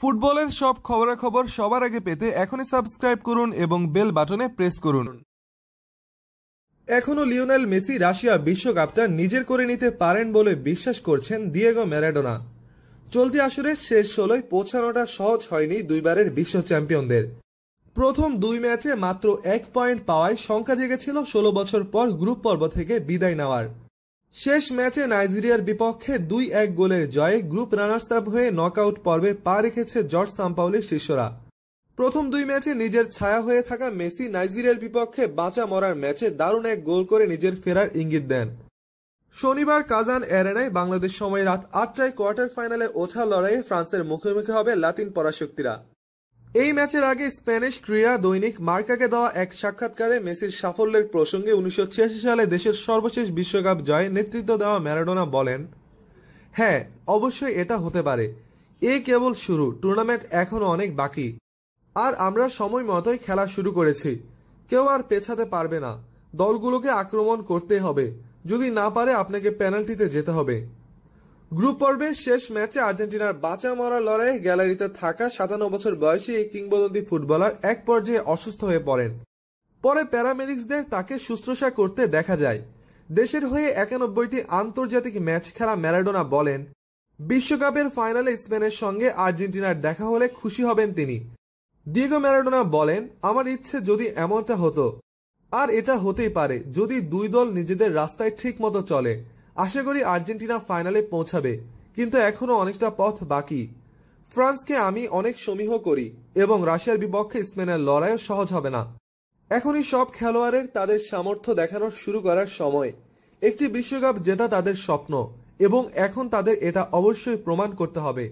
ফুটবলের সব খবরাখবর সবার আগে পেতে এখনই সাবস্ক্রাইব করুন এবং বেল বাটনে প্রেস করুন এখনও লিওনেল মেসি রাশিয়া বিশ্বকাপটা নিজের করে নিতে পারেন বলে বিশ্বাস করছেন দিয়েগো ম্যারাডোনা চলতি আসরের শেষ ষোলোয় পৌঁছানোটা সহজ হয়নি দুইবারের বিশ্ব চ্যাম্পিয়নদের প্রথম দুই ম্যাচে মাত্র এক পয়েন্ট পাওয়ায় শঙ্কা জেগেছিল ষোলো বছর পর গ্রুপ পর্ব থেকে বিদায় নেওয়ার শেষ ম্যাচে নাইজেরিয়ার বিপক্ষে দুই এক গোলের জয়ে গ্রুপ রানার্স আপ হয়ে নকআউট পর্বে পা রেখেছে জর্জ সাম্পাউলির শিষ্যরা প্রথম দুই ম্যাচে নিজের ছায়া হয়ে থাকা মেসি নাইজেরিয়ার বিপক্ষে বাঁচা মরার ম্যাচে দারুণ এক গোল করে নিজের ফেরার ইঙ্গিত দেন শনিবার কাজান অ্যারেনায় বাংলাদেশ সময় রাত আটটায় কোয়ার্টার ফাইনালে ওঠা লড়াইয়ে ফ্রান্সের মুখোমুখি হবে লাতিন পরাশক্তিরা এই ম্যাচের আগে স্প্যানিশ ক্রীড়া দৈনিক মার্কাকে দেওয়া এক সাক্ষাৎকারে মেসির সাফল্যের প্রসঙ্গে উনিশশো সালে দেশের সর্বশেষ বিশ্বকাপ জয়ে নেতৃত্ব দেওয়া ম্যারাডোনা বলেন হ্যাঁ অবশ্যই এটা হতে পারে এ কেবল শুরু টুর্নামেন্ট এখনও অনেক বাকি আর আমরা সময় মতোই খেলা শুরু করেছি কেউ আর পেছাতে পারবে না দলগুলোকে আক্রমণ করতে হবে যদি না পারে আপনাকে পেনাল্টিতে যেতে হবে গ্রুপ পর্বের শেষ ম্যাচে আর্জেন্টিনার বাঁচা মরা লড়াই গ্যালারিতে থাকা সাতান্ন বছর বয়সী এই কিংবদন্তি ফুটবলার এক পর্যায়ে অসুস্থ হয়ে পড়েন পরে প্যারামেডিক্সদের তাকে শুশ্রূষা করতে দেখা যায় দেশের হয়ে একানব্বইটি আন্তর্জাতিক ম্যাচ খেলা ম্যারাডোনা বলেন বিশ্বকাপের ফাইনালে স্পেনের সঙ্গে আর্জেন্টিনার দেখা হলে খুশি হবেন তিনি দিয়েগো ম্যারাডোনা বলেন আমার ইচ্ছে যদি এমনটা হতো আর এটা হতেই পারে যদি দুই দল নিজেদের রাস্তায় ঠিক মতো চলে আশা করি আর্জেন্টিনা ফাইনালে পৌঁছাবে কিন্তু এখনও অনেকটা পথ বাকি ফ্রান্সকে আমি অনেক সমীহ করি এবং রাশিয়ার বিপক্ষে স্পেনের লড়াইও সহজ হবে না এখনই সব খেলোয়াড়ের তাদের সামর্থ্য দেখানোর শুরু করার সময় একটি বিশ্বকাপ জেতা তাদের স্বপ্ন এবং এখন তাদের এটা অবশ্যই প্রমাণ করতে হবে